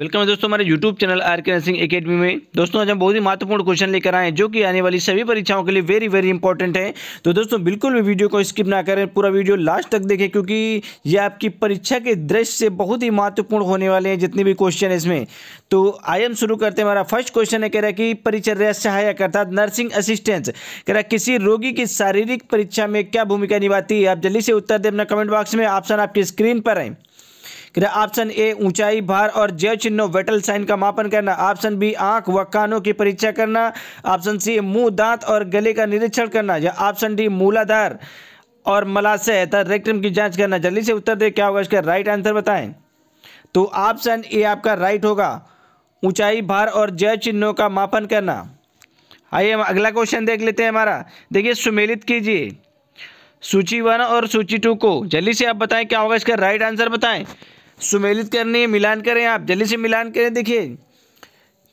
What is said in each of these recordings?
welcome है दोस्तों हमारे YouTube channel R K nursing academy में दोस्तों आज हम बहुत ही महत्वपूर्ण क्वेश्चन लेकर आए हैं जो कि आने वाली सभी परीक्षाओं के लिए वेरी वेरी इंपॉर्टेंट है तो दोस्तों बिल्कुल भी वीडियो को स्किप ना करें पूरा वीडियो लास्ट तक देखें क्योंकि ये आपकी परीक्षा के दृश्य से बहुत ही महत्वपूर्ण होने वाले हैं जितने भी क्वेश्चन है इसमें तो आई हम शुरू करते हैं हमारा फर्स्ट क्वेश्चन है कह रहा है कि परिचर्या सहायक अर्थात नर्सिंग असिस्टेंट कह रहा है किसी रोगी की शारीरिक परीक्षा में क्या भूमिका निभाती है आप जल्दी से उत्तर दें अपना कमेंट बॉक्स में ऑप्शन आपकी स्क्रीन पर आए ऑप्शन ए ऊंचाई भार और जय चिन्हों वेटल साइन का मापन करना ऑप्शन बी आंख व कानों की परीक्षा करना ऑप्शन सी मुंह दांत और गले का निरीक्षण करना या ऑप्शन डी मूलाधार और मलाशय तथा रेक्टम की जांच करना जल्दी से उत्तर दे क्या होगा इसका राइट आंसर बताएं तो ऑप्शन ए आपका राइट होगा ऊंचाई भार और जय चिन्हों का मापन करना आइए हम अगला क्वेश्चन देख लेते हैं हमारा देखिए सुमेलित कीजिए सूची वन और सूची टू को जल्दी से आप बताएं क्या होगा इसका राइट आंसर बताएं सुमेलित करनी है मिलान करें आप जल्दी से मिलान करें देखिए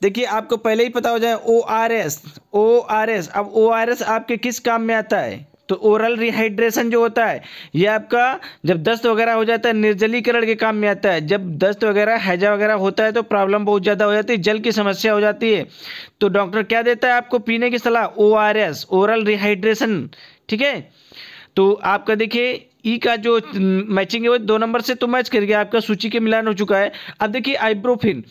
देखिए आपको पहले ही पता हो जाए O R S O R S अब ओ आर एस आपके किस काम में आता है तो ओरल रिहाइड्रेशन जो होता है ये आपका जब दस्त वगैरह हो जाता है निर्जलीकरण के काम में आता है जब दस्त वगैरह हैजा वगैरह होता है तो प्रॉब्लम बहुत ज़्यादा हो जाती है जल की समस्या हो जाती है तो डॉक्टर क्या देता है आपको पीने की सलाह O R S oral rehydration ठीक है तो आपका देखिए ई e का जो मैचिंग है वो दो नंबर से तो मैच कर गया आपका सूची के मिलान हो चुका है अब देखिए आईब्रोफिन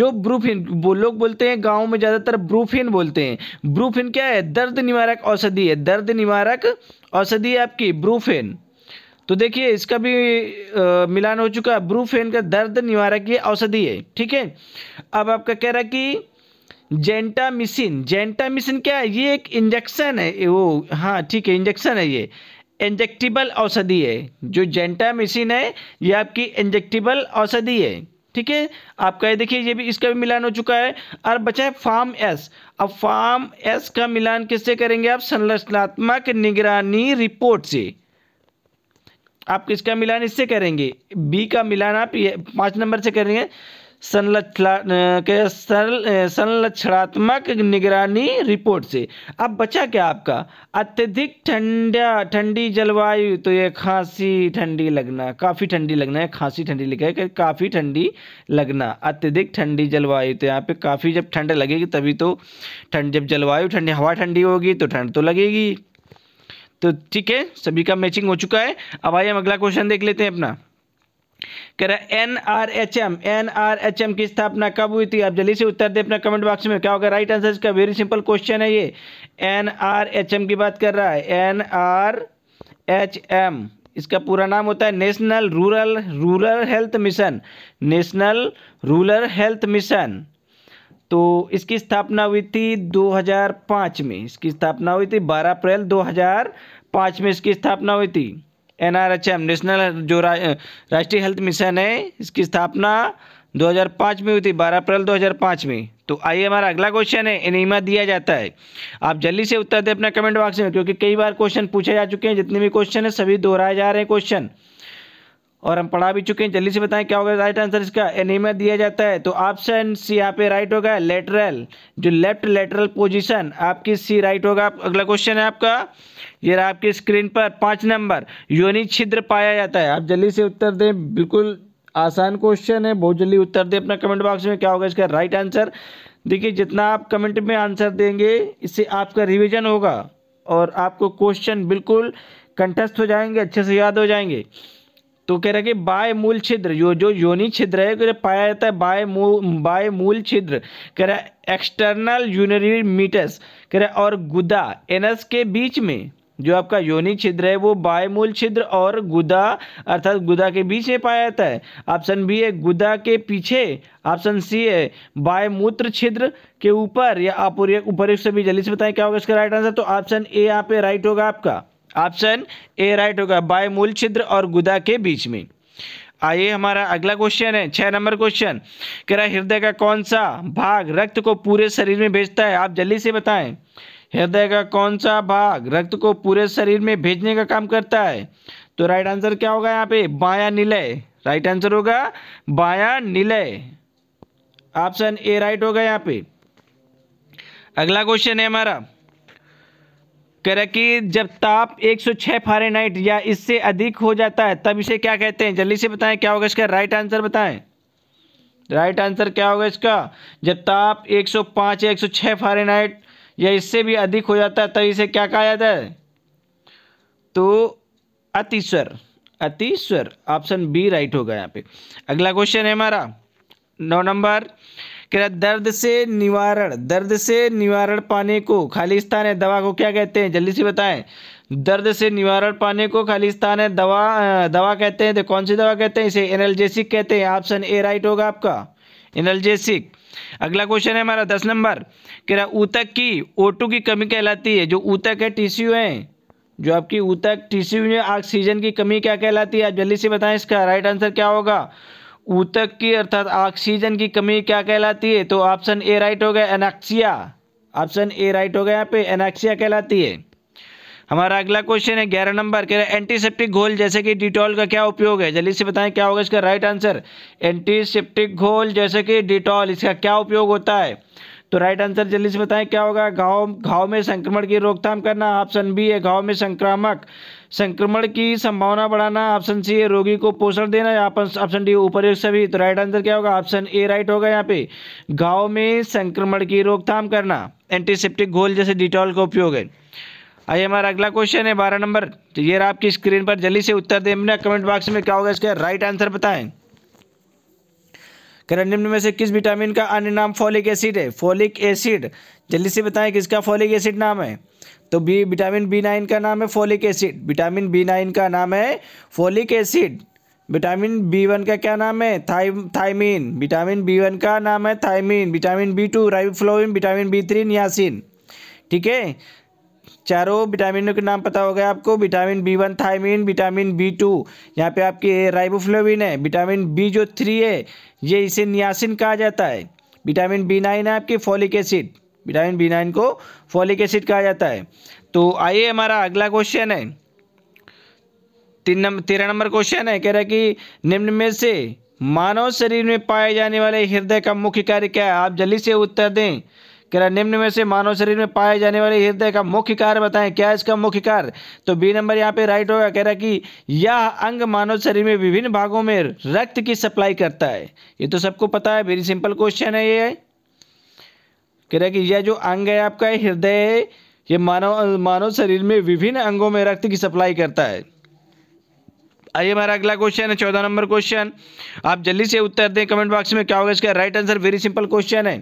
जो ब्रूफिन वो लोग बोलते हैं गांव में ज़्यादातर ब्रूफिन बोलते हैं ब्रूफिन क्या है दर्द निवारक औषधि है दर्द निवारक औषधि है आपकी ब्रूफिन तो देखिए इसका भी आ, मिलान हो चुका है ब्रूफेन का दर्द निवारक ये औषधि है ठीक है अब आपका कह रहा कि जेंटामिसिन जेंटामिसिन क्या है ये एक इंजेक्शन है वो हाँ ठीक है इंजेक्शन है ये इंजेक्टिबल औषधि है जो जेंटामिसिन है ये आपकी इंजेक्टिबल औषधि है ठीक है आपका ये देखिए ये भी इसका भी मिलान हो चुका है और बचा है फार्म एस अब फार्म एस का मिलान किससे करेंगे आप संरचनात्मक निगरानी रिपोर्ट से आप किसका मिलान इससे करेंगे बी का मिलान आप पांच नंबर से करेंगे संरक्षणात्मक निगरानी रिपोर्ट से अब बचा क्या आपका अत्यधिक ठंडा ठंडी जलवायु तो ये खांसी ठंडी लगना काफ़ी ठंडी लगना है खांसी ठंडी लिखा है काफ़ी ठंडी लगना अत्यधिक ठंडी जलवायु तो यहाँ पे काफ़ी जब ठंड लगेगी तभी तो ठंड जब जलवायु ठंडी हवा ठंडी होगी तो ठंड तो लगेगी तो ठीक है सभी का मैचिंग हो चुका है अब आइए हम अगला क्वेश्चन देख लेते हैं अपना कह रहा है N R H M N R H M की स्थापना कब हुई थी आप जल्दी से उत्तर दें अपना कमेंट बॉक्स में क्या होगा राइट आंसर इसका वेरी सिंपल क्वेश्चन है ये एन आर एच एम की बात कर रहा है एन आर एच एम इसका पूरा नाम होता है national rural rural health mission national rural health mission तो इसकी स्थापना हुई थी 2005 में इसकी स्थापना हुई थी 12 अप्रैल 2005 में इसकी स्थापना हुई थी N R H M national जो राष्ट्रीय हेल्थ मिशन है इसकी स्थापना 2005 में हुई थी 12 अप्रैल 2005 में तो आइए हमारा अगला क्वेश्चन है एनिमा दिया जाता है आप जल्दी से उत्तर दें अपना कमेंट बॉक्स में क्योंकि कई बार क्वेश्चन पूछे जा चुके हैं जितने भी क्वेश्चन है सभी दोहराए जा रहे हैं क्वेश्चन और हम पढ़ा भी चुके हैं जल्दी से बताएं क्या होगा राइट आंसर इसका एनीमिया दिया जाता है तो ऑप्शन सी यहाँ पे राइट होगा लेटरल जो लेफ्ट लेटरल पोजीशन आपकी सी राइट होगा अगला क्वेश्चन है आपका ये रहा आपकी स्क्रीन पर पाँच नंबर योनि छिद्र पाया जाता है आप जल्दी से उत्तर दें बिल्कुल आसान क्वेश्चन है बहुत जल्दी उत्तर दें अपना कमेंट बॉक्स में क्या होगा इसका राइट आंसर देखिए जितना आप कमेंट में आंसर देंगे इससे आपका रिविजन होगा और आपको क्वेश्चन बिल्कुल कंटस्ट हो जाएंगे अच्छे से याद हो जाएंगे तो कह रहा है कि बाय मूल छिद्र यो जो योनि छिद्र है जो पाया जाता है बाय मूल बाय मूल छिद्र कह रहा है एक्सटर्नल यूनरी मीटस कह रहा है और गुदा एनस के बीच में जो आपका योनि छिद्र है वो बायमूल छिद्र और गुदा अर्थात गुदा के बीच में पाया जाता है ऑप्शन बी है गुदा के पीछे ऑप्शन सी है बायमूत्र छिद्र के ऊपर या आप से भी जल्दी से बताएं क्या होगा इसका राइट आंसर तो ऑप्शन ए यहाँ पे राइट होगा आपका ऑप्शन ए राइट होगा बाय मूल छिद्र और गुदा के बीच में आइए हमारा अगला क्वेश्चन है छः नंबर क्वेश्चन कह रहा हृदय का कौन सा भाग रक्त को पूरे शरीर में भेजता है आप जल्दी से बताएं हृदय का कौन सा भाग रक्त को पूरे शरीर में भेजने का काम करता है तो राइट आंसर क्या होगा यहाँ पे बाया निलय राइट आंसर होगा बाया निलय ऑप्शन ए राइट होगा यहाँ पे अगला क्वेश्चन है हमारा कह रहा कि जब ताप 106 फारेनहाइट या इससे अधिक हो जाता है तब इसे क्या कहते हैं जल्दी से बताएं क्या होगा इसका राइट आंसर बताएं राइट आंसर क्या होगा इसका जब ताप 105 या 106 फारेनहाइट या इससे भी अधिक हो जाता है तब इसे क्या कहा जाता है तो अतिश्वर अतिश्वर ऑप्शन बी राइट होगा यहाँ पे अगला क्वेश्चन है हमारा नौ नंबर कह रहा दर्द से निवारण दर्द से निवारण पाने को खाली स्थान है दवा को क्या कहते हैं जल्दी से बताएं दर्द से निवारण पाने को खाली स्थान है दवा दवा कहते हैं तो कौन सी दवा कहते हैं इसे एनर्जेसिक कहते हैं ऑप्शन ए राइट होगा आपका एनर्जेसिक अगला क्वेश्चन है हमारा दस नंबर कह रहा ऊतक की ओटू की कमी कहलाती है जो ऊतक है टिश्यू है जो आपकी ऊतक टिश्यू में ऑक्सीजन की कमी क्या कहलाती है आप जल्दी से बताएं इसका राइट आंसर क्या होगा ऊतक की अर्थात ऑक्सीजन की कमी क्या कहलाती है तो ऑप्शन ए राइट हो गया एनाक्सिया ऑप्शन ए राइट हो गया यहाँ पे एनाक्सिया कहलाती है हमारा अगला क्वेश्चन है ग्यारह नंबर कह रहे हैं एंटीसेप्टिक घोल जैसे कि डिटॉल का क्या उपयोग है जल्दी से बताएं क्या होगा इसका राइट आंसर एंटीसेप्टिक घोल जैसे कि डिटॉल इसका क्या उपयोग होता है तो राइट आंसर जल्दी से बताएं क्या होगा घाव घाव में संक्रमण की रोकथाम करना ऑप्शन बी है घाव में संक्रामक संक्रमण की संभावना बढ़ाना ऑप्शन सी है रोगी को पोषण देना या ऑप्शन डी ऊपर सभी तो राइट आंसर क्या होगा ऑप्शन ए राइट होगा यहाँ पे गाँव में संक्रमण की रोकथाम करना एंटीसेप्टिक घोल जैसे डिटॉल का उपयोग है आइए हमारा अगला क्वेश्चन है बारह नंबर तो ये आपकी स्क्रीन पर जल्दी से उत्तर दें अपना कमेंट बॉक्स में क्या होगा इसका राइट आंसर बताएं करण निम्न में से किस विटामिन का अन्य नाम फॉलिक एसिड है फॉलिक एसिड जल्दी से बताएं किसका फॉलिक एसिड नाम है तो बी विटामिन बी नाइन का नाम है folic acid vitamin B nine का नाम है folic acid vitamin B one का क्या नाम है थाई थाइमिन विटामिन बी वन का नाम है thiamine vitamin B two riboflavin vitamin B three niacin ठीक है चारों विटामिनों के नाम पता हो गया आपको vitamin B one thiamine vitamin B two यहाँ पे आपकी राइबोफ्लोविन है विटामिन बी जो थ्री है ये इसे नियासिन कहा जाता है विटामिन बी नाइन है आपकी folic acid vitamin B nine को फॉलिक एसिड कहा जाता है तो आइए हमारा अगला क्वेश्चन है तीन नंबर तेरह नंबर क्वेश्चन है कह रहा है कि निम्न में से मानव शरीर में पाए जाने वाले हृदय का मुख्य कार्य क्या है आप जल्दी से उत्तर दें कह रहा निम्न में से मानव शरीर में पाए जाने वाले हृदय का मुख्य कार्य बताएं क्या इसका मुख्य कार्य तो बी नंबर यहाँ पे राइट होगा कह रहा कि यह अंग मानव शरीर में विभिन्न भागों में रक्त की सप्लाई करता है ये तो सबको पता है वेरी सिंपल क्वेश्चन है ये है कह रहा है कि यह जो अंग है आपका हृदय ये मानव मानव शरीर में विभिन्न अंगों में रक्त की सप्लाई करता है आइए हमारा अगला क्वेश्चन है चौदह नंबर क्वेश्चन आप जल्दी से उत्तर दें कमेंट बॉक्स में क्या होगा इसका right answer very simple question है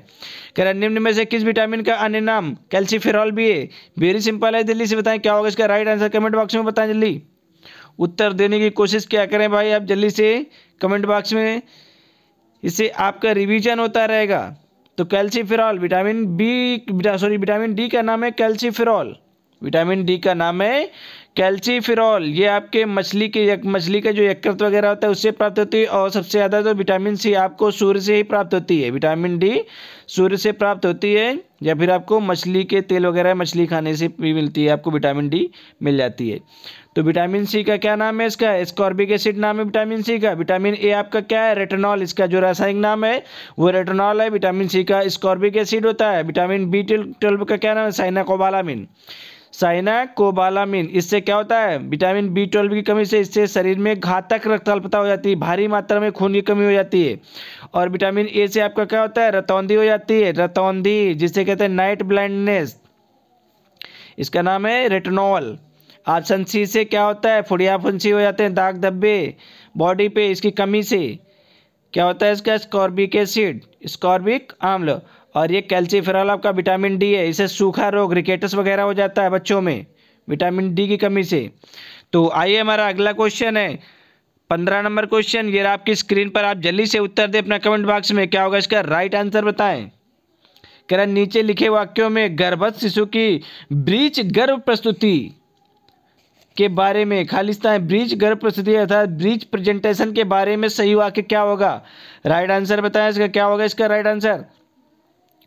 कह रहा निम्न में से किस विटामिन का अन्य नाम कैल्सीफेरॉल भी है वेरी सिंपल है जल्दी से बताएं क्या होगा इसका राइट आंसर कमेंट बॉक्स में बताएं जल्दी उत्तर देने की कोशिश क्या करें भाई आप जल्दी से कमेंट बॉक्स में इससे आपका रिविजन होता रहेगा तो calciferol vitamin B sorry vitamin D का नाम है कैल्सीफिरॉल विटामिन डी का नाम है कैल्सीफिरॉल ये आपके मछली के मछली का जो यकृत वगैरह होता है उससे प्राप्त होती है और सबसे ज़्यादा तो विटामिन सी आपको सूर्य से ही प्राप्त होती है विटामिन डी सूर्य से प्राप्त होती है या फिर आपको मछली के तेल वगैरह मछली खाने से भी मिलती है आपको विटामिन डी मिल जाती है तो विटामिन सी का क्या नाम है इसका स्कॉर्बिक एसिड नाम है विटामिन सी का विटामिन ए आपका क्या है रेटेनॉल इसका जो रासायनिक नाम है वो रेटेनॉल है विटामिन सी का स्कॉर्बिक एसिड होता है विटामिन बी ट्वेल्व का क्या नाम है साइनाकोबालामिन साइना कोबालामिन इससे क्या होता है विटामिन बी ट्वेल्व की कमी से इससे शरीर में घातक रक्तल्पता हो जाती है भारी मात्रा में खून की कमी हो जाती है और विटामिन ए से आपका क्या होता है रतौंधी हो जाती है रतौंधी जिसे कहते हैं नाइट ब्लाइंडनेस इसका नाम है रेटनॉल ऑप्शन सी से क्या होता है फुड़िया फुंसी हो जाते हैं दाग धब्बे बॉडी पे इसकी कमी से क्या होता है इसका स्कॉर्बिक एसिड स्कॉर्बिक आम्ल और ये कैल्सीफेरॉल आपका विटामिन डी है इसे सूखा रोग रिकेटस वगैरह हो जाता है बच्चों में विटामिन डी की कमी से तो आइए हमारा अगला क्वेश्चन है पंद्रह नंबर क्वेश्चन ये आपकी स्क्रीन पर आप जल्दी से उत्तर दें अपना कमेंट बॉक्स में क्या होगा इसका राइट आंसर बताएं कह रहा नीचे लिखे वाक्यों में गर्भस्थ शिशु की ब्रीच गर्भ प्रस्तुति के बारे में खालिस्तान ब्रिज गर्भ प्रस्तुति अर्थात ब्रिज प्रेजेंटेशन के बारे में सही वाक्य क्या होगा राइट आंसर बताएं इसका क्या होगा इसका राइट आंसर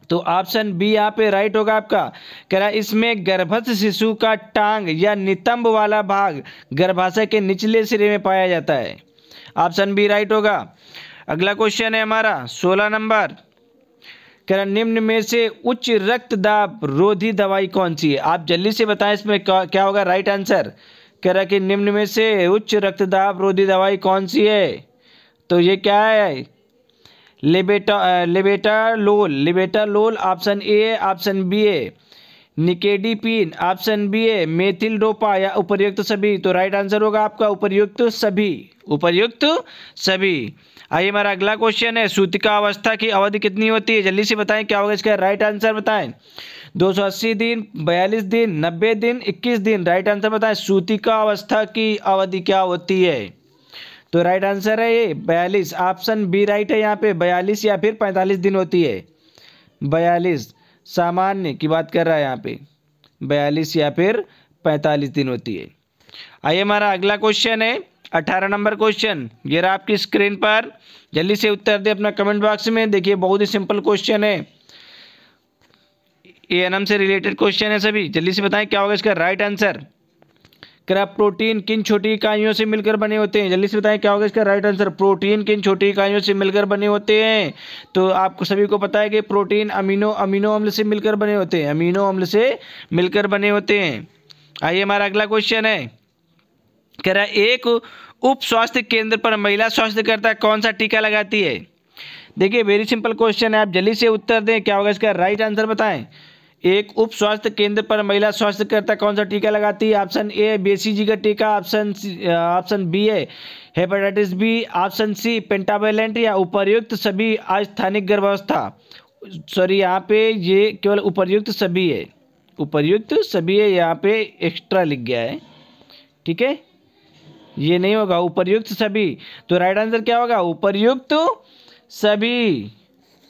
तो ऑप्शन बी यहाँ पे राइट होगा आपका कह रहा है इसमें गर्भस्थ शिशु का टांग या नितंब वाला भाग गर्भाशय के निचले सिरे में पाया जाता है ऑप्शन बी राइट होगा अगला क्वेश्चन है हमारा सोलह नंबर कह रहा निम्न में से उच्च रक्तदाब रोधी दवाई कौन सी है आप जल्दी से बताएं इसमें क्या होगा राइट आंसर कह रहा है कि निम्न में से उच्च रक्तदाब रोधी दवाई कौन सी है तो ये क्या है लेबेटा लेबेटा लोल लेबेटा लोल ऑप्शन ए है ऑप्शन बी है निकेडीपिन ऑप्शन बी है मेथिल डोपा या उपर्युक्त सभी तो राइट आंसर होगा आपका उपर्युक्त सभी उपयुक्त सभी आइए हमारा अगला क्वेश्चन है सूतिका अवस्था की अवधि कितनी होती है जल्दी से बताएं क्या होगा इसका राइट आंसर बताएं 280 दिन 42 दिन 90 दिन 21 दिन राइट आंसर बताएं सूतिका अवस्था की अवधि क्या होती है तो राइट आंसर है ये बयालीस ऑप्शन बी राइट है यहाँ पे बयालीस या फिर पैंतालीस दिन होती है बयालीस सामान्य की बात कर रहा है यहाँ पे बयालीस या फिर पैंतालीस दिन होती है आइए हमारा अगला क्वेश्चन है अठारह नंबर क्वेश्चन ये रहा आपकी स्क्रीन पर जल्दी से उत्तर दे अपना कमेंट बॉक्स में देखिए बहुत ही सिंपल क्वेश्चन है ए एन से रिलेटेड क्वेश्चन है सभी जल्दी से बताएं क्या होगा इसका राइट आंसर क्रैप प्रोटीन किन छोटी इकाइयों से मिलकर बने होते हैं जल्दी से बताएं क्या होगा इसका राइट आंसर प्रोटीन किन छोटी इकाइयों से मिलकर बने होते हैं तो आपको सभी को पता है कि प्रोटीन अमीनो अमीनो अम्ल से मिलकर बने होते हैं अमीनो अम्ल से मिलकर बने होते हैं आइए हमारा अगला क्वेश्चन है कह रहा है एक उप स्वास्थ्य केंद्र पर महिला स्वास्थ्यकर्ता कौन सा टीका लगाती है देखिए वेरी सिंपल क्वेश्चन है आप जल्दी से उत्तर दें क्या होगा इसका राइट आंसर बताएं एक उप स्वास्थ्य केंद्र पर महिला स्वास्थ्यकर्ता कौन सा टीका लगाती है ऑप्शन ए बेसीजी का टीका ऑप्शन ऑप्शन बी है hepatitis B option C pentavalent या उपर्युक्त सभी अस्थानिक गर्भावस्था सॉरी यहाँ पे ये केवल उपर्युक्त सभी है उपर्युक्त सभी है यहाँ पे एक्स्ट्रा लिख गया है ठीक है ये नहीं होगा उपरयुक्त सभी तो राइट आंसर क्या होगा उपरयुक्त सभी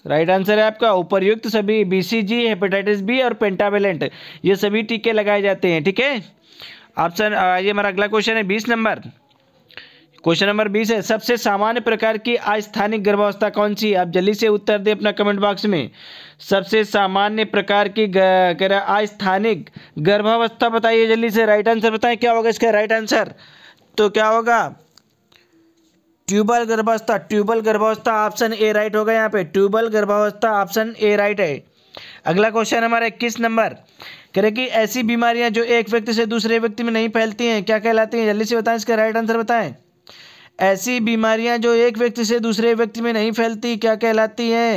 राइट आंसर है आपका उपरयुक्त सभी बीसीजी हेपेटाइटिस बी और पेंटावेलेंट ये सभी टीके लगाए जाते हैं ठीक है ऑप्शन ये हमारा अगला क्वेश्चन है बीस नंबर क्वेश्चन नंबर बीस है सबसे सामान्य प्रकार की अस्थानिक गर्भावस्था कौन सी आप जल्दी से उत्तर दें अपना कमेंट बॉक्स में सबसे सामान्य प्रकार की अस्थानिक गर्भावस्था बताइए जल्दी से राइट आंसर बताएं क्या होगा इसका राइट आंसर तो क्या होगा ट्यूबल गर्भावस्था ट्यूबल गर्भावस्था ऑप्शन ए राइट होगा यहाँ पे ट्यूबल गर्भावस्था ऑप्शन ए राइट है अगला क्वेश्चन हमारा इक्कीस नंबर करे कि ऐसी बीमारियां जो एक व्यक्ति से दूसरे व्यक्ति में नहीं फैलती हैं क्या कहलाती हैं जल्दी से बताएं इसका राइट आंसर बताएं ऐसी बीमारियां जो एक व्यक्ति से दूसरे व्यक्ति में नहीं फैलती क्या कहलाती हैं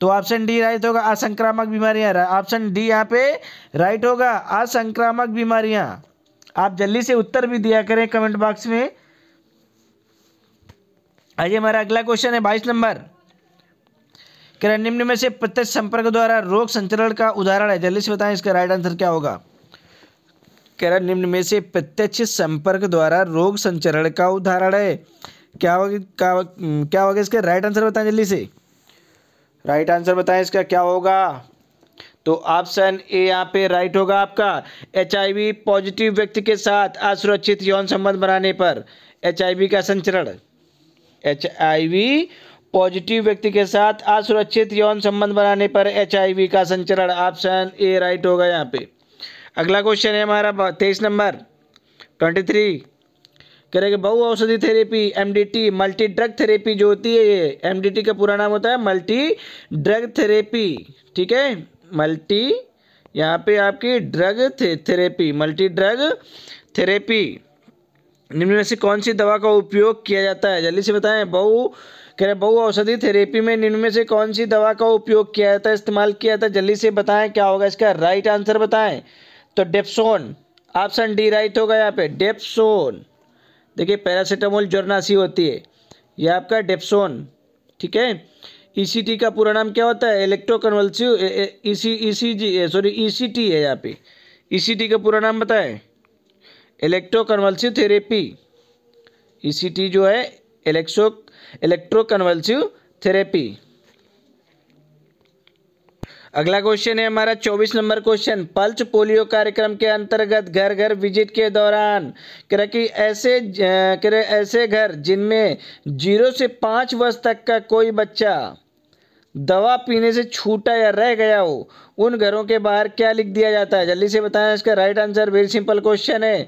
तो ऑप्शन डी राइट होगा असंक्रामक बीमारियां ऑप्शन डी यहाँ पे राइट होगा असंक्रामक बीमारियां आप जल्दी से उत्तर भी दिया करें कमेंट बॉक्स में आइए हमारा अगला क्वेश्चन है बाईस नंबर क्या निम्न में से प्रत्यक्ष संपर्क द्वारा रोग संचरण का उदाहरण है जल्दी से बताएं इसका राइट आंसर क्या होगा क्या निम्न में से प्रत्यक्ष संपर्क द्वारा रोग संचरण का उदाहरण है क्या होगा क्या क्या होगा इसका राइट आंसर बताएं जल्दी से राइट आंसर बताएं इसका क्या होगा तो ऑप्शन ए यहाँ पे राइट होगा आपका एच पॉजिटिव व्यक्ति के साथ असुरक्षित यौन संबंध बनाने पर एच का संचरण एच पॉजिटिव व्यक्ति के साथ असुरक्षित यौन संबंध बनाने पर एच का संचरण ऑप्शन ए राइट होगा यहाँ पे अगला क्वेश्चन है हमारा तेईस नंबर ट्वेंटी थ्री करेगा बहु औषधि therapy T multi drug therapy जो होती है ये टी का पूरा नाम होता है मल्टी ड्रग थेरेपी ठीक है मल्टी यहाँ पे आपकी ड्रग थे, थेरेपी मल्टी ड्रग थेरेपी निम्न में से कौन सी दवा का उपयोग किया जाता है जल्दी से बताएं बहु कह रहे बहु औषधि थेरेपी में निम्न में से कौन सी दवा का उपयोग किया जाता है इस्तेमाल किया जाता है जल्दी से बताएं क्या होगा इसका राइट आंसर बताएं तो डेप्सोन ऑप्शन डी राइट होगा यहाँ पे डेप्सोन देखिए पैरासीटामोल जोरनासी होती है यह आपका डेप्सोन ठीक है ईसीटी e का पूरा नाम क्या होता है electro convulsive E ECG sorry ECT है यहाँ पे ईसीटी e का पूरा नाम बताएं इलेक्ट्रो कन्वल्सिव थेरेपी ईसीटी जो है इलेक्ट्रो इलेक्ट्रो कन्वल्सिव थेरेपी अगला क्वेश्चन है हमारा चौबीस नंबर क्वेश्चन पल्स पोलियो कार्यक्रम के अंतर्गत घर घर विजिट के दौरान कह कि ऐसे कह ऐसे घर जिनमें जीरो से पाँच वर्ष तक का कोई बच्चा दवा पीने से छूटा या रह गया हो उन घरों के बाहर क्या लिख दिया जाता है जल्दी से बताएं इसका right answer very simple question है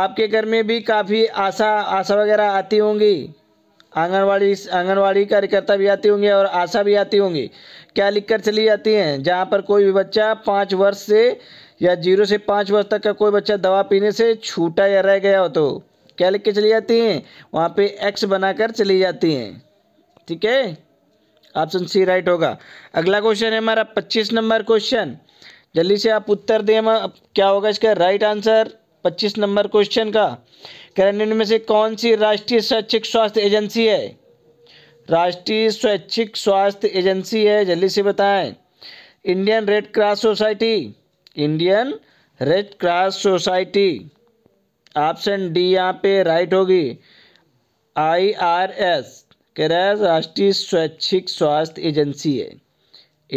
आपके घर में भी काफ़ी आशा आशा वगैरह आती होंगी आंगनवाड़ी आंगनवाड़ी कार्यकर्ता भी आती होंगी और आशा भी आती होंगी क्या लिख कर चली जाती हैं जहाँ पर कोई भी बच्चा पाँच वर्ष से या जीरो से पाँच वर्ष तक का कोई बच्चा दवा पीने से छूटा या रह गया हो तो क्या लिख के चली जाती हैं वहाँ पे एक्स बनाकर चली जाती हैं ठीक है ऑप्शन सी राइट होगा अगला क्वेश्चन है हमारा पच्चीस नंबर क्वेश्चन जल्दी से आप उत्तर दें क्या होगा इसका राइट आंसर पच्चीस नंबर क्वेश्चन का कह इनमें से कौन सी राष्ट्रीय स्वैच्छिक स्वास्थ्य एजेंसी है राष्ट्रीय स्वैच्छिक स्वास्थ्य एजेंसी है जल्दी से बताएं Indian Red Cross Society Indian Red Cross Society option D यहाँ पे राइट होगी आई आर एस केरल राष्ट्रीय स्वैच्छिक स्वास्थ्य एजेंसी है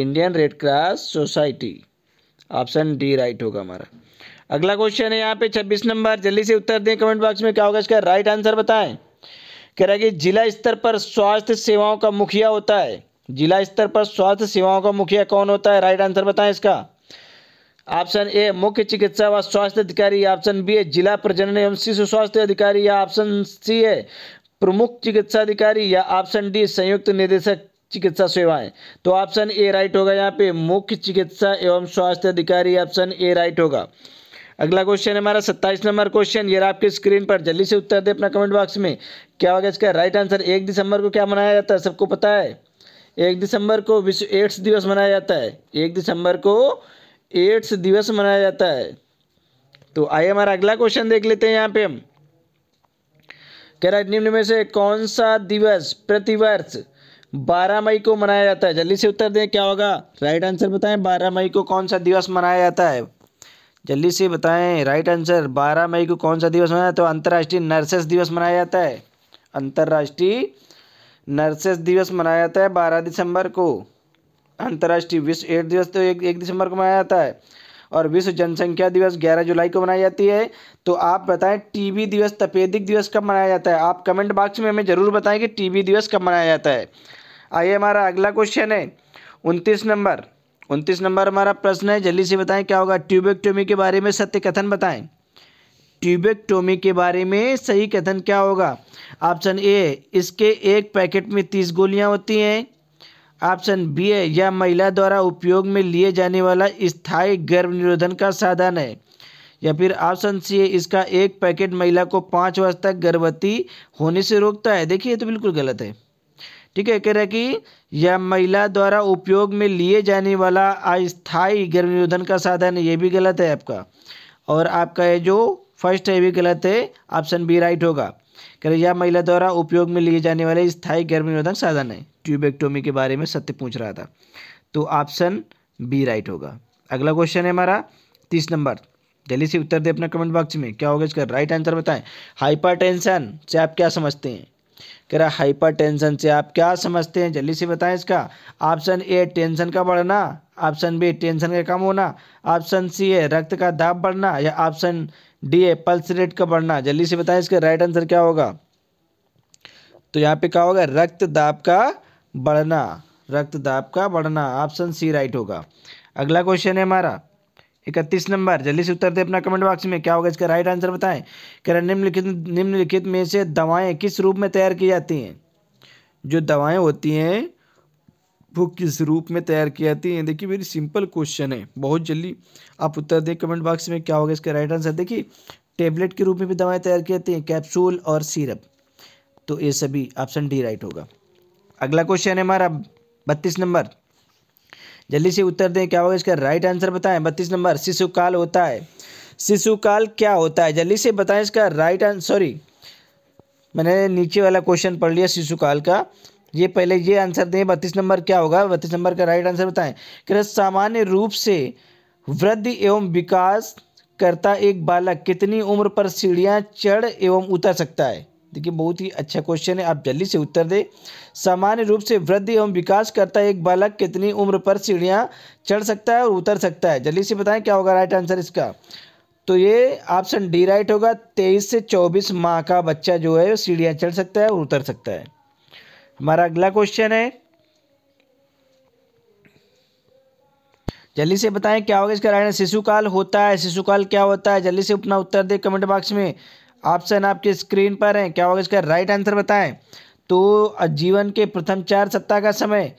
Indian Red Cross Society option D right होगा हमारा अगला क्वेश्चन है यहाँ पे 26 नंबर जल्दी से उत्तर दें कमेंट बॉक्स में क्या होगा इसका राइट आंसर बताएं कह रहा है कि जिला स्तर पर स्वास्थ्य सेवाओं का मुखिया होता है जिला स्तर पर स्वास्थ्य सेवाओं का मुखिया कौन होता है राइट आंसर बताएं इसका ऑप्शन ए मुख्य चिकित्सा व स्वास्थ्य अधिकारी ऑप्शन बी है जिला प्रजनन एवं शिशु स्वास्थ्य अधिकारी या ऑप्शन सी है प्रमुख चिकित्सा अधिकारी या ऑप्शन डी संयुक्त निदेशक चिकित्सा सेवाएं तो ऑप्शन ए राइट होगा यहाँ पे मुख्य चिकित्सा एवं स्वास्थ्य अधिकारी ऑप्शन ए राइट होगा अगला क्वेश्चन है हमारा सत्ताईस नंबर क्वेश्चन ये आपके स्क्रीन पर जल्दी से उत्तर दे अपना कमेंट बॉक्स में क्या होगा इसका राइट आंसर एक दिसंबर को क्या मनाया जाता है सबको पता है एक दिसंबर को विश्व एड्स दिवस मनाया जाता है एक दिसंबर को एड्स दिवस मनाया जाता है तो आइए हमारा अगला क्वेश्चन देख लेते हैं यहाँ पे हम कह रहा है निम्न में से कौन सा दिवस प्रतिवर्ष बारह मई को मनाया जाता है जल्दी से उत्तर दें क्या होगा राइट आंसर बताएं बारह मई को कौन सा दिवस मनाया जाता है जल्दी से बताएं राइट आंसर बारह मई को कौन सा दिवस मनाया तो अंतर्राष्ट्रीय नर्सेस दिवस मनाया जाता है अंतर्राष्ट्रीय नर्सेस दिवस मनाया जाता है बारह दिसंबर को अंतर्राष्ट्रीय विश्व एड दिवस तो एक एक दिसंबर को मनाया जाता है और विश्व जनसंख्या दिवस ग्यारह जुलाई को मनाई जाती है तो आप बताएं टीबी दिवस तपेदिक दिवस कब मनाया जाता है आप कमेंट बॉक्स में हमें ज़रूर बताएं कि टीबी दिवस कब मनाया जाता है आइए हमारा अगला क्वेश्चन है उनतीस नंबर उनतीस नंबर हमारा प्रश्न है जल्दी से बताएं क्या होगा ट्यूबेक्टोमी के बारे में सत्य कथन बताएं ट्यूबेक्टोमी के बारे में सही कथन क्या होगा ऑप्शन ए इसके एक पैकेट में तीस गोलियां होती हैं ऑप्शन बी है यह महिला द्वारा उपयोग में लिए जाने वाला स्थायी गर्भ निरोधन का साधन है या फिर ऑप्शन सी है इसका एक पैकेट महिला को पाँच वर्ष तक गर्भवती होने से रोकता है देखिए तो बिल्कुल गलत है ठीक है कह रहा है कि यह महिला द्वारा उपयोग में लिए जाने वाला अस्थायी गर्भ निरोधन का साधन ये भी गलत है आपका और आपका ये जो फर्स्ट है भी गलत है ऑप्शन बी राइट होगा कह रहे यह महिला द्वारा उपयोग में लिए जाने वाले स्थायी गर्भ निरोधन साधन है ट्यूबेक्टोमी के बारे में सत्य पूछ रहा था तो ऑप्शन बी राइट होगा अगला क्वेश्चन है हमारा तीस नंबर जल्दी से उत्तर दे अपना कमेंट बॉक्स में क्या होगा इसका राइट आंसर बताएं हाइपरटेंशन से आप क्या समझते हैं कह रहा हाइपरटेंशन से आप क्या समझते हैं जल्दी से बताएं इसका ऑप्शन ए टेंशन का बढ़ना ऑप्शन बी टेंशन का कम होना ऑप्शन सी है रक्त का दाब बढ़ना या ऑप्शन डी है पल्स रेट का बढ़ना जल्दी से बताएं इसका राइट आंसर क्या होगा तो यहाँ पे क्या होगा रक्त दाब का बढ़ना रक्तदाब का बढ़ना ऑप्शन सी राइट होगा अगला क्वेश्चन है हमारा इकतीस नंबर जल्दी से उत्तर दे अपना कमेंट बॉक्स में क्या होगा इसका राइट आंसर बताएं कह रहे निम्नलिखित निम्नलिखित में से दवाएं किस रूप में तैयार की जाती हैं जो दवाएं होती हैं वो किस रूप में तैयार की जाती हैं देखिए वेरी सिंपल क्वेश्चन है बहुत जल्दी आप उत्तर दें कमेंट बॉक्स में क्या होगा इसका राइट आंसर देखिए टेबलेट के रूप में भी दवाएँ तैयार की जाती हैं कैप्सूल और सीरप तो ये सभी ऑप्शन डी राइट होगा अगला क्वेश्चन है हमारा बत्तीस नंबर जल्दी से उत्तर दें क्या होगा इसका राइट आंसर बताएं बत्तीस नंबर शिशुकाल होता है शिशुकाल क्या होता है जल्दी से बताएं इसका राइट आंसर सॉरी मैंने नीचे वाला क्वेश्चन पढ़ लिया शिशुकाल का ये पहले ये आंसर दें बत्तीस नंबर क्या होगा बत्तीस नंबर का राइट आंसर बताएं कि सामान्य रूप से वृद्धि एवं विकास करता एक बालक कितनी उम्र पर सीढ़ियाँ चढ़ एवं उतर सकता है देखिए बहुत ही अच्छा क्वेश्चन है आप जल्दी से उत्तर दें सामान्य रूप से वृद्धि एवं विकास करता एक बालक कितनी उम्र पर सीढ़ियाँ चढ़ सकता है और उतर सकता है जल्दी से बताएं क्या होगा राइट आंसर इसका तो ये ऑप्शन डी राइट होगा तेईस से चौबीस माह का बच्चा जो है सीढ़ियाँ चढ़ सकता है और उतर सकता है हमारा अगला क्वेश्चन है जल्दी से बताएं क्या होगा इसका राइट शिशुकाल होता है शिशुकाल क्या होता है जल्दी से अपना उत्तर दे कमेंट बॉक्स में ऑप्शन आपकी स्क्रीन पर है क्या होगा इसका राइट आंसर बताएं तो जीवन के प्रथम चार सप्ताह का समय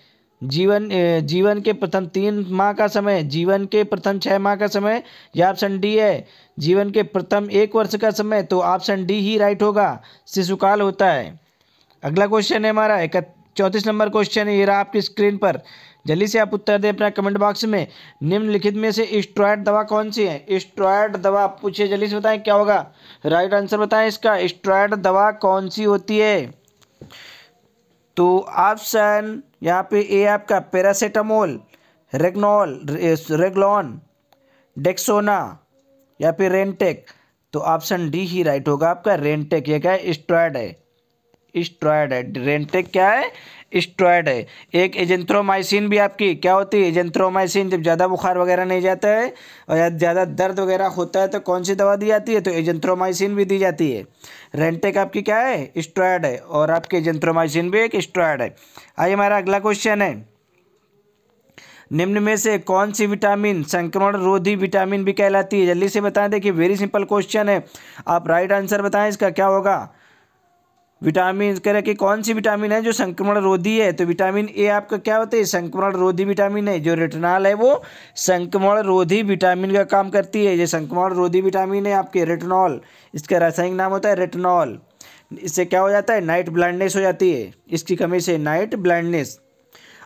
जीवन जीवन के प्रथम तीन माह का समय जीवन के प्रथम छः माह का समय या ऑप्शन डी है जीवन के प्रथम एक वर्ष का समय तो ऑप्शन डी ही राइट होगा शिशुकाल होता है अगला क्वेश्चन है हमारा एक चौंतीस नंबर क्वेश्चन है ये रहा आपकी स्क्रीन पर जल्दी से आप उत्तर दें अपना कमेंट बॉक्स में निम्नलिखित में से स्ट्रॉयड दवा कौन सी है स्ट्रॉयड दवा पूछिए जल्दी से बताएं क्या होगा राइट आंसर बताएं इसका स्ट्रॉयड दवा कौन सी होती है तो ऑप्शन यहाँ पे ए आपका पैरासीटामोल रेगनोल रेगलॉन डेक्सोना या फिर रेंटेक तो ऑप्शन डी ही राइट होगा आपका रेंटेक ये क्या है स्ट्रॉयड है स्ट्रॉयड है रेंटेक क्या है स्टॉयड है एक एजेंथ्रोमाइसिन भी आपकी क्या होती है एजेंथ्रोमाइसिन जब ज़्यादा बुखार वगैरह नहीं जाता है और ज़्यादा दर्द वगैरह होता है तो कौन सी दवा दी जाती है तो एजेंथ्रोमाइसिन भी दी जाती है रेंटेक आपकी क्या है स्टॉयड है और आपके एजेंथ्रोमाइसिन भी एक स्टॉयड है आइए हमारा अगला क्वेश्चन है निम्न में से कौन सी विटामिन संक्रमण रोधी विटामिन भी कहलाती है जल्दी से बताएं देखिए वेरी सिंपल क्वेश्चन है आप राइट आंसर बताएं इसका क्या होगा विटामिन कह रहे कि कौन सी विटामिन है जो संक्रमण रोधी है तो विटामिन ए आपका क्या होता है संक्रमण रोधी विटामिन है जो रेटनॉल है वो संक्रमण रोधी विटामिन का काम करती है ये संक्रमण रोधी विटामिन है आपके रेटनॉल इसका रासायनिक नाम होता है रेटनॉल इससे क्या हो जाता है नाइट ब्लाइंडनेस हो जाती है इसकी कमी से नाइट ब्लाइंडनेस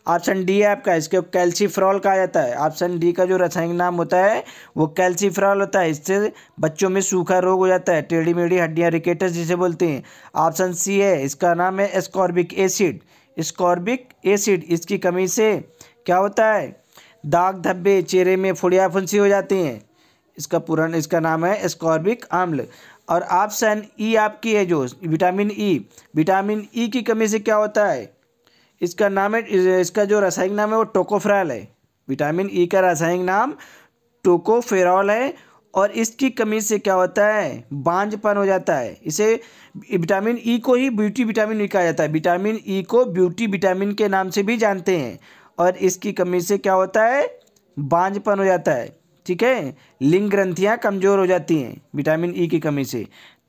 ऑप्शन डी है आपका इसके कैल्सीफ्रॉल कहा जाता है ऑप्शन डी का जो रासायनिक नाम होता है वो कैल्सीफ्रॉल होता है इससे बच्चों में सूखा रोग हो जाता है टेढ़ी मेढ़ी हड्डियाँ रिकेटस जिसे बोलते हैं ऑप्शन सी है इसका नाम है स्कॉर्बिक एसिड स्कॉर्बिक एसिड इसकी कमी से क्या होता है दाग धब्बे चेहरे में फुड़िया फुंसी हो जाती हैं इसका पूरा इसका नाम है स्कॉर्बिक आम्ल और ऑप्शन ई आपकी है जो विटामिन ई विटामिन ई की कमी से क्या होता है इसका नाम है इसका जो रासायनिक नाम है वो टोकोफेरॉल है विटामिन ई e का रासायनिक नाम टोकोफेरॉल है और इसकी कमी से क्या होता है बांझपन हो जाता है इसे विटामिन ई e को ही ब्यूटी विटामिन भी कहा जाता है विटामिन ई e को ब्यूटी विटामिन के नाम से भी जानते हैं और इसकी कमी से क्या होता है बांझपन हो जाता है ठीक है लिंग ग्रंथियाँ कमज़ोर हो जाती हैं विटामिन ई की कमी से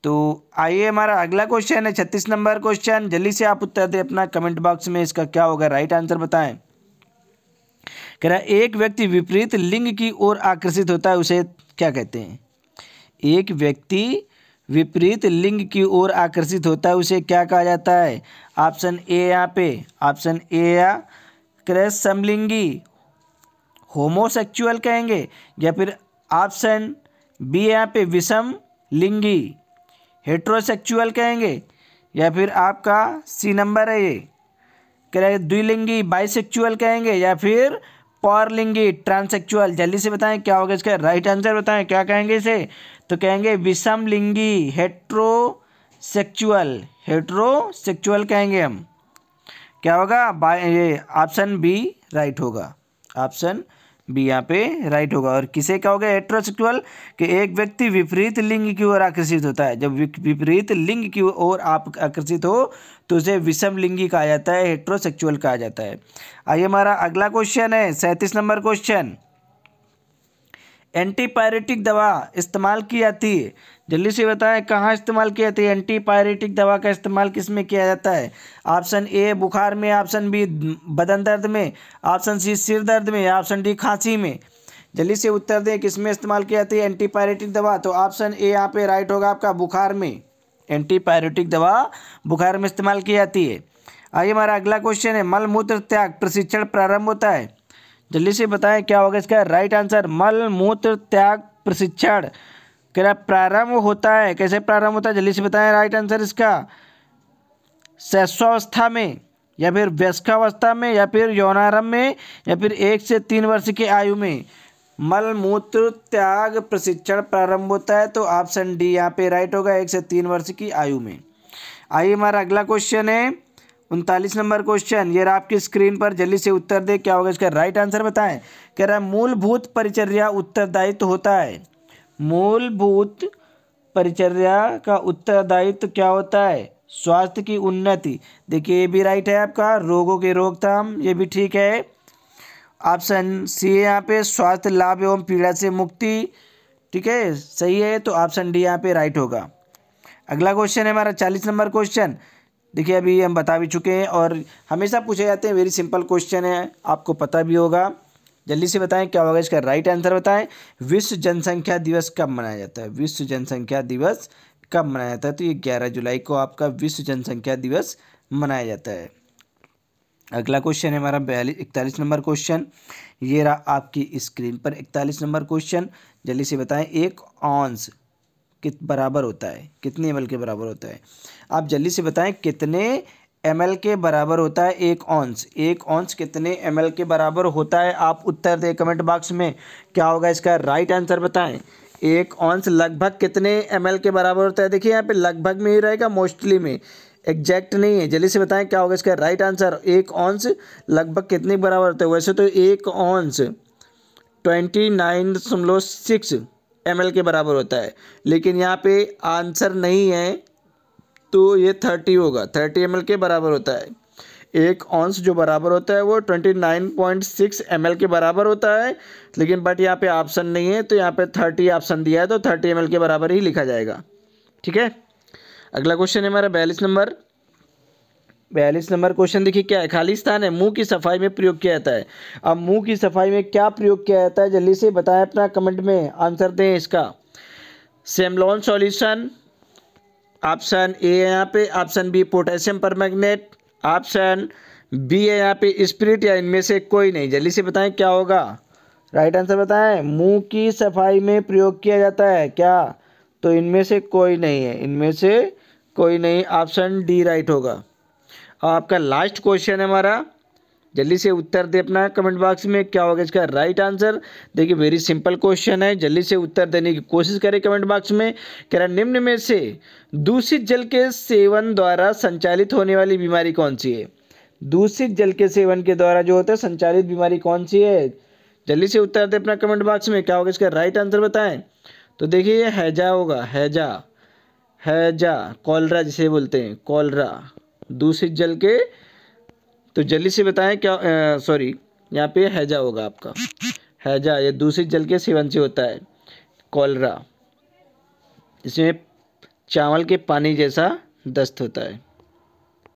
तो आइए हमारा अगला क्वेश्चन है छत्तीस नंबर क्वेश्चन जल्दी से आप उत्तर दें अपना कमेंट बॉक्स में इसका क्या होगा राइट आंसर बताएं कह रहा एक व्यक्ति विपरीत लिंग की ओर आकर्षित होता है उसे क्या कहते हैं एक व्यक्ति विपरीत लिंग की ओर आकर्षित होता है उसे क्या कहा जाता है ऑप्शन ए यहाँ पे ऑप्शन ए या क्रैश समलिंगी होमोसेक्चुअल कहेंगे या फिर ऑप्शन बी यहाँ पे विषम लिंगी हेट्रोसेक्चुअल कहेंगे या फिर आपका सी नंबर है ये क्या द्विलिंगी बाइसेक्चुअल कहेंगे या फिर पौरलिंगी ट्रांसेक्चुअल जल्दी से बताएं क्या होगा इसका राइट आंसर बताएं क्या कहेंगे इसे तो कहेंगे विषम लिंगी हेट्रोसेक्चुअल हेट्रोसेक्चुअल कहेंगे हम क्या होगा ये ऑप्शन बी राइट होगा ऑप्शन भी यहाँ पे राइट होगा और किसे क्या गया हेट्रोसेक्सुअल कि एक व्यक्ति विपरीत लिंग की ओर आकर्षित होता है जब विपरीत लिंग की ओर आप आकर्षित हो तो उसे विषम लिंगी कहा जाता है हेट्रोसेक्सुअल कहा जाता है आइए हमारा अगला क्वेश्चन है सैंतीस नंबर क्वेश्चन एंटीपायरेटिक दवा इस्तेमाल की जाती है जल्दी से बताएं कहाँ इस्तेमाल किया जाती है एंटीपायरेटिक दवा का इस्तेमाल किस में किया जाता है ऑप्शन ए बुखार में ऑप्शन बी बदन दर्द में ऑप्शन सी सिर दर्द में ऑप्शन डी खांसी में जल्दी से उत्तर दें किस में इस्तेमाल किया जाती है एंटीपायरेटिक दवा तो ऑप्शन ए यहाँ पे राइट होगा आपका बुखार में एंटीपायरेटिक दवा बुखार में इस्तेमाल की जाती है आइए हमारा अगला क्वेश्चन है मलमूत्र त्याग प्रशिक्षण प्रारंभ होता है जल्दी से बताएं क्या होगा इसका राइट आंसर मल मूत्र त्याग प्रशिक्षण क्या प्रारंभ होता है कैसे प्रारंभ होता है जल्दी से बताएं राइट आंसर इसका शैशवावस्था में या फिर व्यस्कावस्था में या फिर यौनारंभ में या फिर एक से तीन वर्ष की आयु में मल मूत्र त्याग प्रशिक्षण प्रारंभ होता है तो ऑप्शन डी यहाँ पे राइट होगा एक से तीन वर्ष की आयु में आइए हमारा अगला क्वेश्चन है उनतालीस नंबर क्वेश्चन ये आपकी स्क्रीन पर जल्दी से उत्तर दे क्या होगा इसका राइट आंसर बताएं कह रहा है मूलभूत परिचर्या उत्तरदायित्व होता है मूलभूत परिचर्या का उत्तरदायित्व क्या होता है स्वास्थ्य की उन्नति देखिए ये भी राइट है आपका रोगों की रोकथाम ये भी ठीक है ऑप्शन सी है यहाँ पे स्वास्थ्य लाभ एवं पीड़ा से मुक्ति ठीक है सही है तो ऑप्शन डी यहाँ पे राइट होगा अगला क्वेश्चन है हमारा चालीस नंबर क्वेश्चन देखिए अभी हम बता भी चुके हैं और हमेशा पूछे जाते हैं वेरी सिंपल क्वेश्चन है आपको पता भी होगा जल्दी से बताएं क्या होगा इसका राइट आंसर बताएं विश्व जनसंख्या दिवस कब मनाया जाता है विश्व जनसंख्या दिवस कब मनाया जाता है तो ये ग्यारह जुलाई को आपका विश्व जनसंख्या दिवस मनाया जाता है अगला क्वेश्चन है हमारा बयालीस इकतालीस नंबर क्वेश्चन ये रहा आपकी स्क्रीन पर इकतालीस नंबर क्वेश्चन जल्दी से बताएं एक ऑन्स कित बराबर होता है कितने एम के बराबर होता है आप जल्दी से बताएं कितने एम के बराबर होता है एक ऑंस एक ऑंस कितने एम के बराबर होता है आप उत्तर दें कमेंट बॉक्स में क्या होगा इसका राइट आंसर बताएं एक ऑंस लगभग कितने एम के बराबर होता है देखिए यहाँ पे लगभग में ही रहेगा मोस्टली में एग्जैक्ट नहीं है जल्दी से बताएं क्या होगा इसका राइट आंसर एक ऑंस लगभग कितने बराबर होता है वैसे तो एक ऑंस ट्वेंटी नाइन दशमलव सिक्स एम के बराबर होता है लेकिन यहाँ पे आंसर नहीं है तो ये थर्टी होगा थर्टी एम के बराबर होता है एक ऑंस जो बराबर होता है वो twenty nine point six M के बराबर होता है लेकिन बट यहाँ पे ऑप्शन नहीं है तो यहाँ पे थर्टी ऑप्शन दिया है तो थर्टी एम के बराबर ही लिखा जाएगा ठीक है अगला क्वेश्चन है हमारा बयालीस नंबर बयालीस नंबर क्वेश्चन देखिए क्या है खाली स्थान है मुंह की सफाई में प्रयोग किया जाता है अब मुंह की सफाई में क्या प्रयोग किया जाता है जल्दी से बताएं अपना कमेंट में आंसर दें इसका सेमलॉन सॉल्यूशन ऑप्शन ए है यहाँ पे ऑप्शन बी पोटेशियम पर ऑप्शन बी है यहाँ पे स्प्रिट या इनमें से कोई नहीं जल्दी से बताएं क्या होगा राइट आंसर बताएं मुंह की सफाई में प्रयोग किया जाता है क्या तो इनमें से कोई नहीं है इनमें से कोई नहीं ऑप्शन डी राइट होगा आपका लास्ट क्वेश्चन है हमारा जल्दी से उत्तर दे अपना कमेंट बॉक्स में क्या होगा इसका राइट आंसर देखिए वेरी सिंपल क्वेश्चन है जल्दी से उत्तर देने की कोशिश करें कमेंट बॉक्स में कह रहा निम्न में से दूषित जल के सेवन द्वारा संचालित होने वाली बीमारी कौन सी है दूषित जल के सेवन के द्वारा जो होता है संचालित बीमारी कौन सी है जल्दी से उत्तर दे अपना कमेंट बॉक्स में क्या होगा इसका राइट आंसर बताएं तो देखिए ये हैजा होगा हैजा हैजा कॉलरा जिसे बोलते हैं कॉलरा दूषित जल के तो जल्दी से बताएं क्या सॉरी यहाँ पे हैजा होगा आपका हैजा ये दूषित जल के सेवन से होता है कॉलरा इसमें चावल के पानी जैसा दस्त होता है